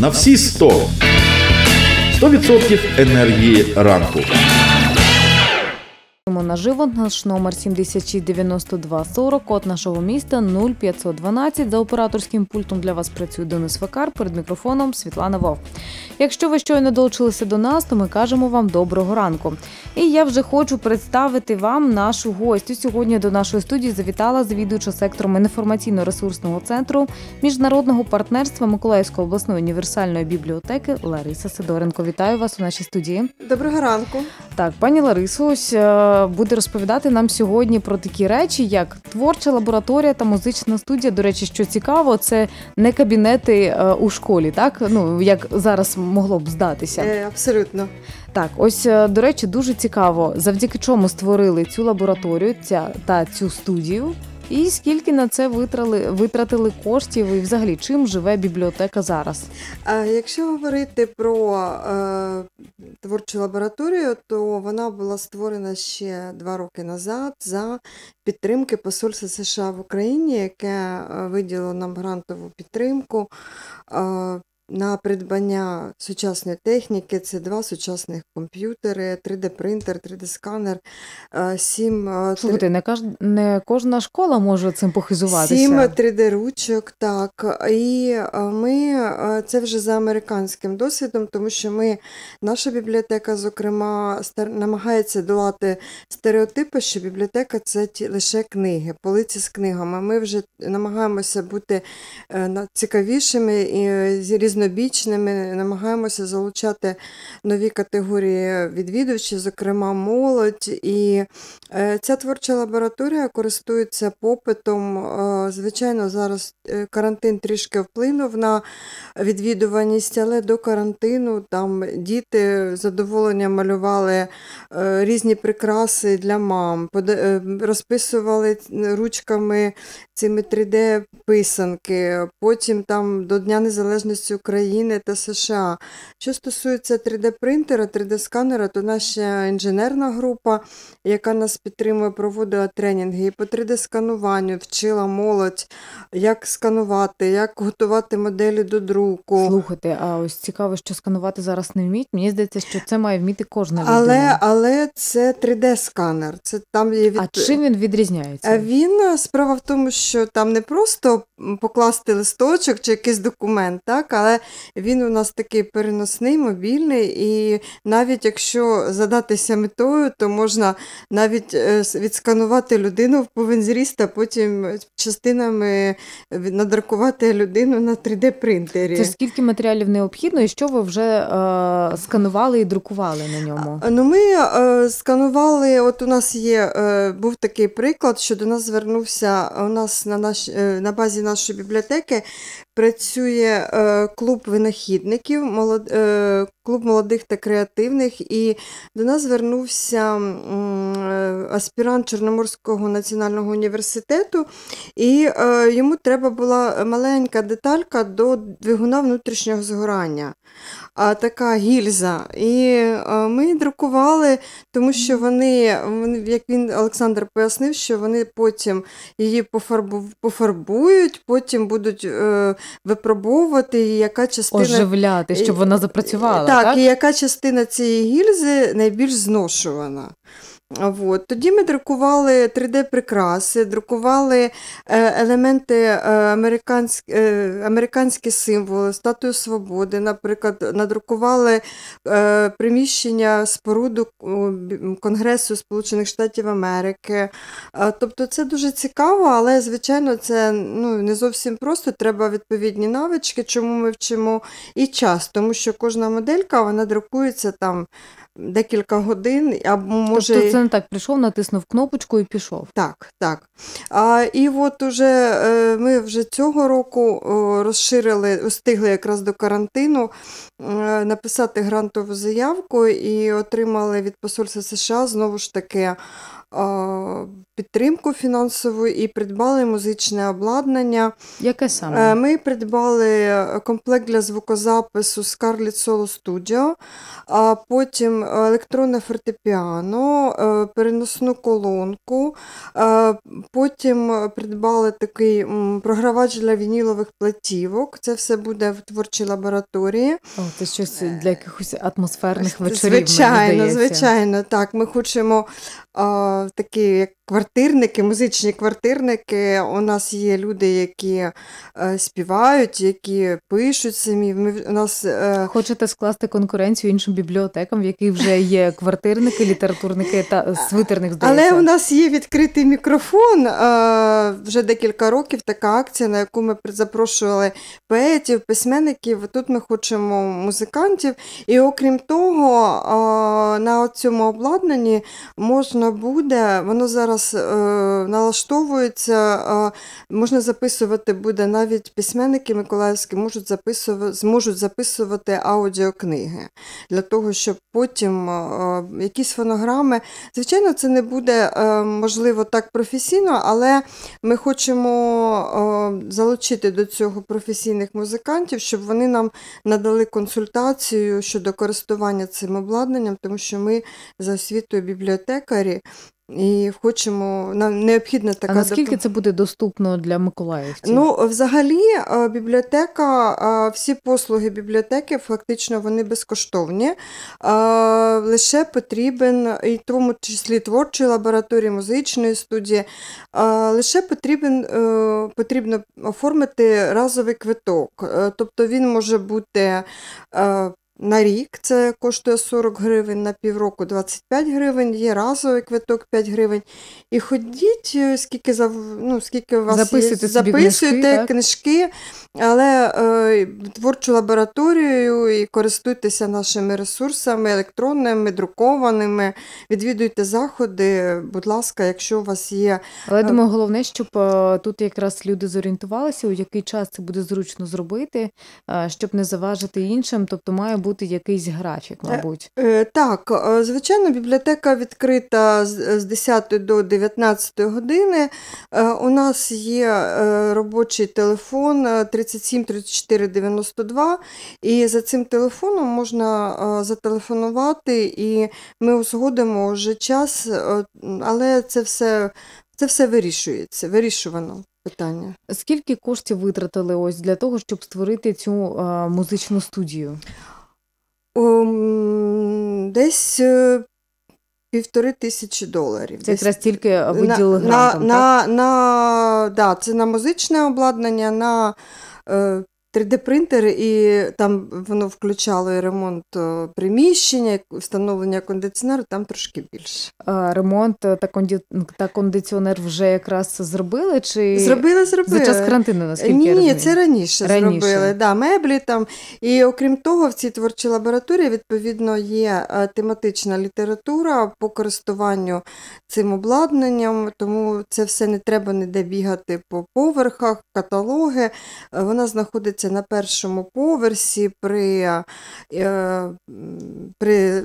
на всі 100. 100% енергії ранку. Записуємо наживо наш номер 769240, код нашого міста 0512. За операторським пультом для вас працює Денис Факар перед мікрофоном Світлана Вов. Якщо ви щойно долучилися до нас, то ми кажемо вам доброго ранку. І я вже хочу представити вам нашу гостю. Сьогодні до нашої студії завітала завідуюча сектором інформаційно-ресурсного центру міжнародного партнерства Миколаївської обласної універсальної бібліотеки Лариса Сидоренко. Вітаю вас у нашій студії. Доброго ранку. Так, пані Ларису ось е, буде розповідати нам сьогодні про такі речі, як творча лабораторія та музична студія. До речі, що цікаво, це не кабінети е, у школі, так ну як зараз могло б здатися. Е, абсолютно. Так, ось е, до речі, дуже цікаво, завдяки чому створили цю лабораторію ця та цю студію. І скільки на це витрали витратили коштів, і взагалі чим живе бібліотека зараз? Якщо говорити про е, творчу лабораторію, то вона була створена ще два роки назад за підтримки посольства США в Україні, яке е, виділило нам грантову підтримку. Е, на придбання сучасної техніки це два сучасних комп'ютери, 3D-принтер, 3D-сканер, е, сім. Е, Слухайте, не, каж... не кожна школа може цим похизуватися. Сім 3D-ручок, так. І е, ми це вже за американським досвідом, тому що ми, наша бібліотека, зокрема, намагається долати стереотипи, що бібліотека це ті лише книги, полиці з книгами. Ми вже намагаємося бути цікавішими і різними різнобічними, намагаємося залучати нові категорії відвідувачів, зокрема молодь. І е, ця творча лабораторія користується попитом. Е, звичайно, зараз е, карантин трішки вплинув на відвідуваність, але до карантину там діти задоволення малювали різні прикраси для мам, розписували ручками цими 3D-писанки. Потім там до Дня Незалежності України. України та США. Що стосується 3D-принтера, 3D-сканера, то наша інженерна група, яка нас підтримує, проводила тренінги і по 3D-скануванню, вчила молодь, як сканувати, як готувати моделі до друку. Слухайте, а ось цікаво, що сканувати зараз не вміють. Мені здається, що це має вміти кожна людина. Але але це 3D-сканер. Це там є від... А чим він відрізняється? Він справа в тому, що там не просто покласти листочок чи якийсь документ, так, але але він у нас такий переносний, мобільний, і навіть якщо задатися метою, то можна навіть е, відсканувати людину в повен зріст, а потім частинами надрукувати людину на 3D-принтері. Це скільки матеріалів необхідно, і що ви вже е, сканували і друкували на ньому? Ну, Ми е, сканували, от у нас є, е, був такий приклад, що до нас звернувся у нас на наш, е, на базі нашої бібліотеки працює е, клуб винахідників молод. Е, клуб молодих та креативних, і до нас звернувся е, аспірант Чорноморського національного університету, і е, йому треба була маленька деталька до двигуна внутрішнього згорання, така гільза. І е, ми друкували, тому що вони, як він Олександр пояснив, що вони потім її пофарбують, потім будуть випробовувати, яка частина. Оживляти, щоб вона запрацювала. Так, так, так, і яка частина цієї гільзи найбільш зношувана. От. Тоді ми друкували 3D-прикраси, друкували е, елементи е, американські е, американські символи, статую свободи, наприклад, надрукували приміщення споруду Конгресу Сполучених Штатів Америки. Тобто це дуже цікаво, але, звичайно, це ну, не зовсім просто. Треба відповідні навички, чому ми вчимо і час, тому що кожна моделька вона друкується там декілька годин. або тобто може... Тобто це не так прийшов, натиснув кнопочку і пішов. Так, так. А, І от уже е, ми вже цього року розширили, встигли якраз до карантину е, написати грантову заявку і отримали від посольства США знову ж таки підтримку фінансову і придбали музичне обладнання. Яке саме? Е, ми придбали комплект для звукозапису Scarlett Solo Studio, а потім електронне фортепіано, е, переносну колонку. Е, потім придбали такий програвач для вінілових платівок. Це все буде в творчій лабораторії. О, Це щось для якихось атмосферних вечорів. Звичайно, звичайно, так. Ми хочемо такі, як квартирники, музичні квартирники. У нас є люди, які е, співають, які пишуть самі. Ми у нас е, хочете скласти конкуренцію іншим бібліотекам, в яких вже є квартирники, літературники та свитерних здається. Але у нас є відкритий мікрофон. Е, вже декілька років така акція, на яку ми запрошували поетів, письменників. Тут ми хочемо музикантів. І окрім того, на цьому обладнанні можна буде, воно зараз нас е, налаштовується, можна записувати буде навіть письменники Миколаївські можуть записувати, зможуть записувати аудіокниги для того, щоб потім якісь фонограми. Звичайно, це не буде е, можливо так професійно, але ми хочемо е, залучити до цього професійних музикантів, щоб вони нам надали консультацію щодо користування цим обладнанням, тому що ми за освітою бібліотекарі. І хочемо, нам необхідна така. А Наскільки доп... це буде доступно для миколаївців? Ну, взагалі, е, бібліотека, е, всі послуги бібліотеки фактично вони безкоштовні. Е, лише потрібен, і в тому числі творчої лабораторії, музичної студії, лише потрібен, потрібно оформити разовий квиток. Тобто він може бути на рік це коштує 40 гривень, на півроку 25 гривень, є разовий квиток 5 гривень. І ходіть, е, скільки за, ну, скільки у вас Записуйте є, записуйте книжки, книжки але е, творчу лабораторію і користуйтеся нашими ресурсами, електронними, друкованими, відвідуйте заходи, будь ласка, якщо у вас є. Але е, думаю, головне, щоб е, тут якраз люди зорієнтувалися, у який час це буде зручно зробити, щоб не заважити іншим. Тобто має бути бути якийсь графік, е, мабуть. Е, так, е, звичайно, бібліотека відкрита з 10 до 19 години. У нас є робочий телефон 37 34 92, і за цим телефоном можна зателефонувати, і ми узгодимо вже час, але це все. Це все вирішується, вирішувано питання. Скільки коштів витратили ось для того, щоб створити цю а, музичну студію? Ем, десь е, півтори тисячі доларів. Це якраз тільки виділи грантом, на, так? На, на, да, Це на музичне обладнання, на е, 3D-принтер, і там воно включало і ремонт е, приміщення, встановлення кондиціонеру, там трошки більше. А Ремонт е, та конді... Ну, та кондиціонер вже якраз зробили? чи Зробили, зробили. За час карантину, наскільки Ні, я розумію? Ні, це раніше, раніше. зробили. Да, Меблі там. І окрім того, в цій творчій лабораторії відповідно є е, тематична література по користуванню цим обладнанням, тому це все не треба ніде бігати по поверхах, каталоги. Вона знаходиться знаходиться на першому поверсі при е, при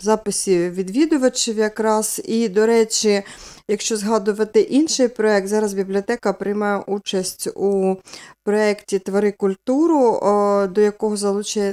записі відвідувачів якраз. І, до речі, Якщо згадувати інший проект, зараз бібліотека приймає участь у проєкті Твори культуру, е, до якого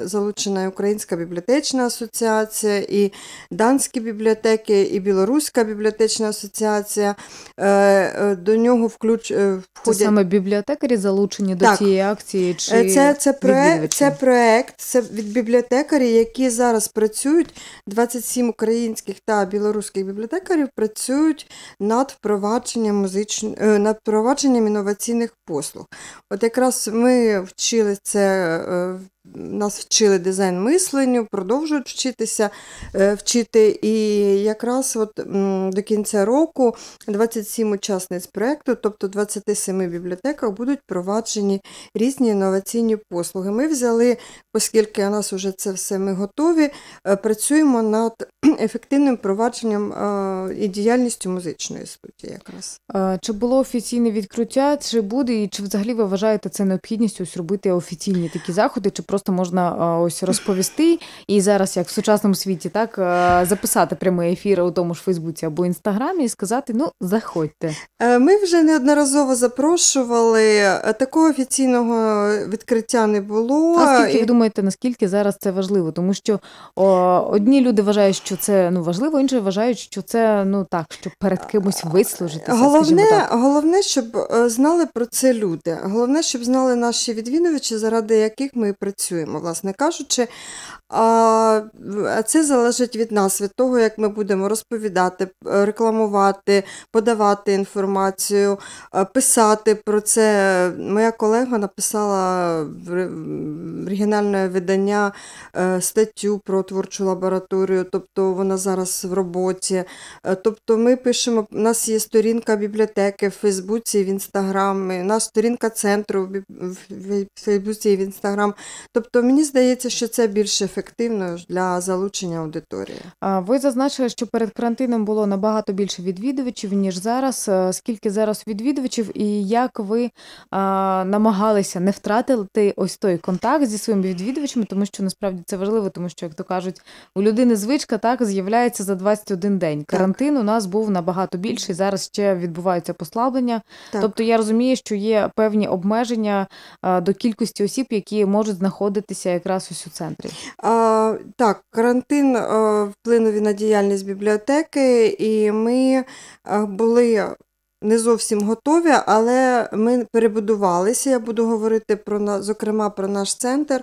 залучена Українська бібліотечна асоціація, і данські бібліотеки, і Білоруська бібліотечна асоціація. Е, е, до нього включ... входять... Це саме бібліотекарі залучені так. до цієї акції? Чи Це це, проєкт, це проєкт це від бібліотекарів, які зараз працюють. 27 українських та білоруських бібліотекарів працюють над впровадженням музич... Е, над впровадженням інноваційних послуг. От якраз ми вчили це е, нас вчили дизайн мисленню, продовжують вчитися е, вчити. І якраз от до кінця року 27 учасниць проєкту, тобто 27 бібліотеках, будуть проваджені різні інноваційні послуги. Ми взяли, оскільки у нас вже це все ми готові, е, працюємо над ефективним провадженням е, і діяльністю музичної студії. якраз. Чи було офіційне відкриття, чи буде, і чи взагалі ви вважаєте це необхідністю робити офіційні такі заходи? чи просто можна е, ось розповісти. І зараз, як в сучасному світі, так е, записати прямий ефіри у тому ж Фейсбуці або інстаграмі і сказати: ну, заходьте. Е, ми вже неодноразово запрошували. Такого офіційного відкриття не було. А скільки ви думаєте, наскільки зараз це важливо? Тому що о, одні люди вважають, що це ну важливо, інші вважають, що це ну так, щоб перед кимось вислужити. Головне, головне, щоб знали про це люди. Головне, щоб знали наші відвідувачі, заради яких ми працюємо працюємо, власне кажучи. А це залежить від нас, від того, як ми будемо розповідати, рекламувати, подавати інформацію, е, писати про це. Моя колега написала в оригінальне видання е, статтю про творчу лабораторію, тобто вона зараз в роботі. Е, тобто ми пишемо, у нас є сторінка бібліотеки в Фейсбуці, в Інстаграмі, у нас сторінка центру в Фейсбуці і в Інстаграм. Тобто, мені здається, що це більше ефективною для залучення аудиторії. Ви зазначили, що перед карантином було набагато більше відвідувачів ніж зараз. Е, скільки зараз відвідувачів, і як ви е, намагалися не втратити ось той контакт зі своїми відвідувачами, тому що насправді це важливо, тому що, як то кажуть, у людини звичка так з'являється за 21 день. Карантин так. у нас був набагато більший. Зараз ще відбуваються послаблення. Так. Тобто я розумію, що є певні обмеження е, до кількості осіб, які можуть знаходитися якраз ось у центрі. Так, карантин е, вплинув на діяльність бібліотеки, і ми е, були не зовсім готові, але ми перебудувалися. Я буду говорити про зокрема про наш центр.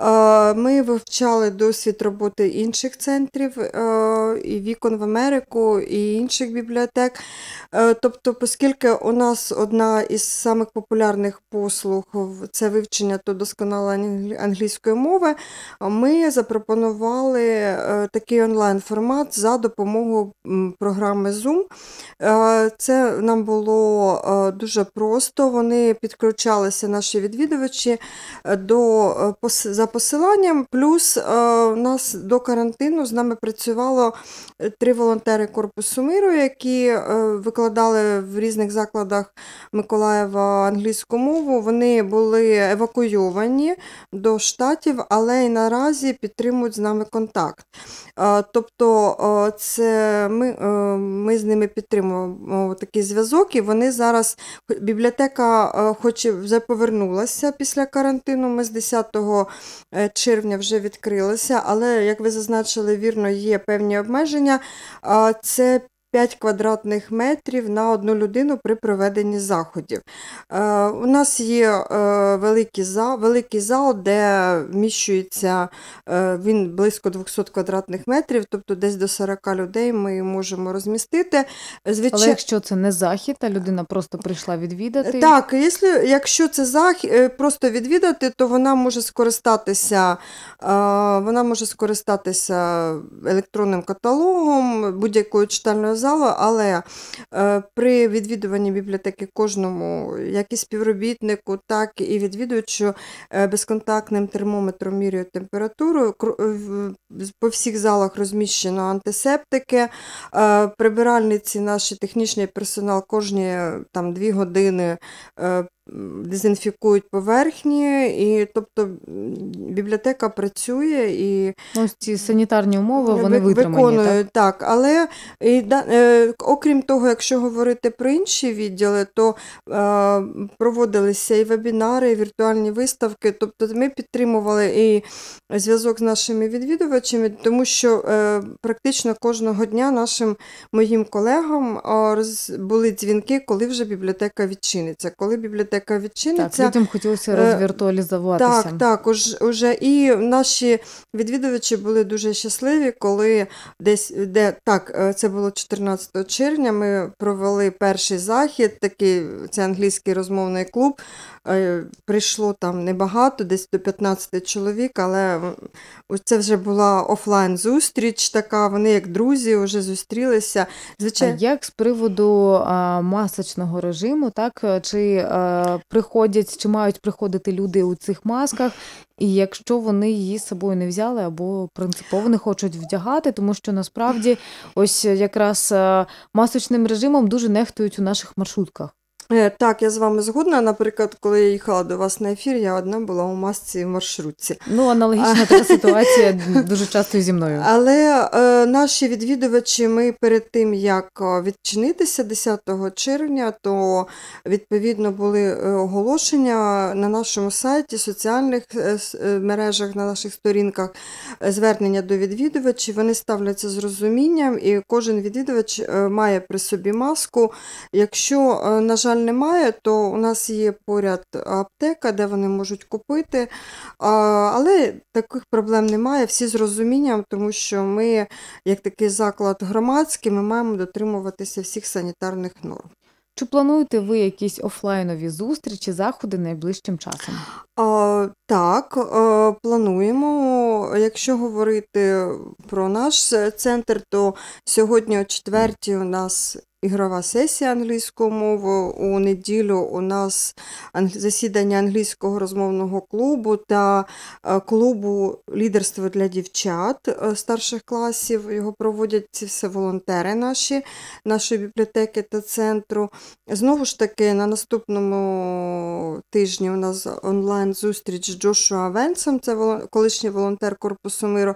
Е, ми вивчали досвід роботи інших центрів, е, і вікон в Америку, і інших бібліотек. Е, тобто, оскільки у нас одна із самих популярних послуг це вивчення та досконала англійської мови, ми запропонували такий онлайн-формат за допомогою програми Zoom. Це нам там було е, дуже просто. Вони підключалися наші відвідувачі е, до е, за посиланням. Плюс у нас до карантину з нами працювало три волонтери корпусу миру, які викладали в різних закладах Миколаєва англійську мову. Вони були евакуйовані до штатів, але й наразі підтримують з нами контакт. Тобто, це ми, ми з ними підтримуємо такий зв'язок зв'язок, і вони зараз. Бібліотека, е, хоч вже повернулася після карантину, ми з 10 е, червня вже відкрилися, але, як ви зазначили, вірно, є певні обмеження. Це 5 квадратних метрів на одну людину при проведенні заходів. Е, у нас є е, великий зал, великий зал, де вміщується е, він близько 200 квадратних метрів, тобто десь до 40 людей ми можемо розмістити. Звичай... Але якщо це не захід, а людина просто прийшла відвідати. Так, якщо, якщо це захід, е, просто відвідати, то вона може скористатися, е, вона може скористатися електронним каталогом будь-якою читальною казала, але е, при відвідуванні бібліотеки кожному, як і співробітнику, так і відвідувачу, е, безконтактним термометром міряю температуру. По всіх залах розміщено антисептики, е, прибиральниці, наші технічний персонал кожні там, 2 години дезінфікують поверхні, і тобто бібліотека працює і ну, ці санітарні умови ну, вони виконують так. так. Але і, да, е, окрім того, якщо говорити про інші відділи, то е, проводилися і вебінари, і віртуальні виставки. Тобто ми підтримували і зв'язок з нашими відвідувачами, тому що е, практично кожного дня нашим моїм колегам роз, були дзвінки, коли вже бібліотека відчиниться, коли бібліотека бібліотека відчиниться. Так, Людям хотілося е, розвіртуалізуватися. Так, так, уже і наші відвідувачі були дуже щасливі, коли десь де так, е, це було 14 червня. Ми провели перший захід, такий це англійський розмовний клуб. Е, прийшло там небагато, десь до 15 чоловік, але це вже була офлайн-зустріч, така вони як друзі вже зустрілися. Звичайно, як з приводу а, масочного режиму, так чи а, приходять чи мають приходити люди у цих масках, і якщо вони її з собою не взяли або принципово не хочуть вдягати, тому що насправді ось якраз е, масочним режимом дуже нехтують у наших маршрутках. Е, так, я з вами згодна. Наприклад, коли я їхала до вас на ефір, я одна була у масці в маршрутці. Ну, аналогічна така ситуація дуже часто зі мною. Але е, наші відвідувачі, ми перед тим як е, відчинитися 10 червня, то відповідно були е, оголошення на нашому сайті, соціальних мережах, на наших сторінках звернення до відвідувачів. Вони ставляться з розумінням, і кожен відвідувач має при собі маску. Якщо, на жаль, питань немає, то у нас є поряд аптека, де вони можуть купити. Але таких проблем немає. Всі з розумінням, тому що ми, як такий заклад громадський, ми маємо дотримуватися всіх санітарних норм. Чи плануєте ви якісь офлайнові зустрічі, заходи найближчим часом? А, Так, плануємо. Якщо говорити про наш е, центр, то сьогодні о четвертій у нас Ігрова сесія англійською мовою. У неділю у нас засідання англійського розмовного клубу та е, клубу лідерство для дівчат е, старших класів. Його проводять ці все волонтери наші, нашої бібліотеки та центру. Знову ж таки, на наступному тижні у нас онлайн-зустріч з Джошуа Венсом, це колишній волонтер Корпусу Миру.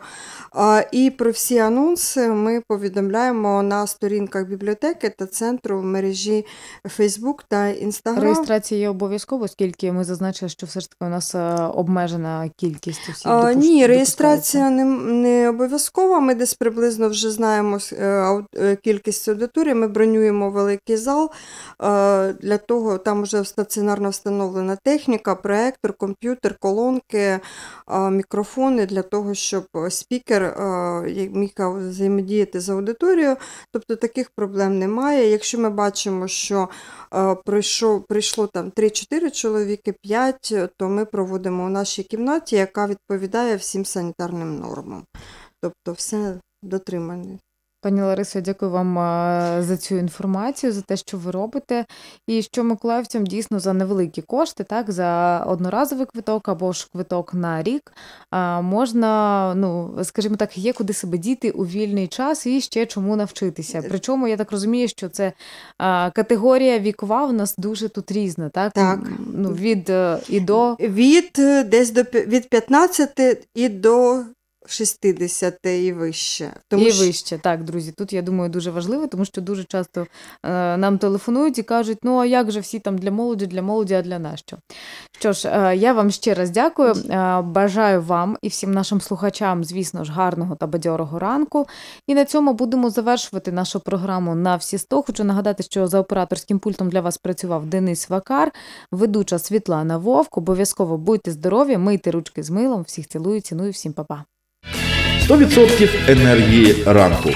Е, і про всі анонси ми повідомляємо на сторінках бібліотеки та центру в мережі Facebook та Instagram. Реєстрація обов'язково, оскільки ми зазначили, що все ж таки у нас е, обмежена кількість усіх. А, Ні, реєстрація не не обов'язкова. Ми десь приблизно вже знаємо е, е, кількість аудиторії. Ми бронюємо великий зал. Для того там вже стаціонарно встановлена техніка, проектор, комп'ютер, колонки, мікрофони для того, щоб спікер міг взаємодіяти з аудиторією. Тобто таких проблем немає немає. Якщо ми бачимо, що е, прийшло, прийшло там 3-4 чоловіки, 5, то ми проводимо у нашій кімнаті, яка відповідає всім санітарним нормам. Тобто, все дотримане. Пані Ларисо, дякую вам е, за цю інформацію, за те, що ви робите, і що миколаївцям дійсно за невеликі кошти, так за одноразовий квиток або ж квиток на рік, е, можна, ну скажімо так, є куди себе діти у вільний час і ще чому навчитися. Е, Причому я так розумію, що це категорія вікова в нас дуже тут різна, так Так. ну від і до від десь до від 15 і до 60 і вище. Тому і що... вище, так, друзі. Тут я думаю дуже важливо, тому що дуже часто е, нам телефонують і кажуть, ну а як же всі там для молоді, для молоді, а для нащо? Що ж, е, я вам ще раз дякую. Е, бажаю вам і всім нашим слухачам, звісно ж, гарного та бадьорого ранку. І на цьому будемо завершувати нашу програму на всі 100. Хочу нагадати, що за операторським пультом для вас працював Денис Вакар, ведуча Світлана Вовк. Обов'язково будьте здорові, мийте ручки з милом, всіх цілую, ціную, всім па-па. 100% енергії ранку.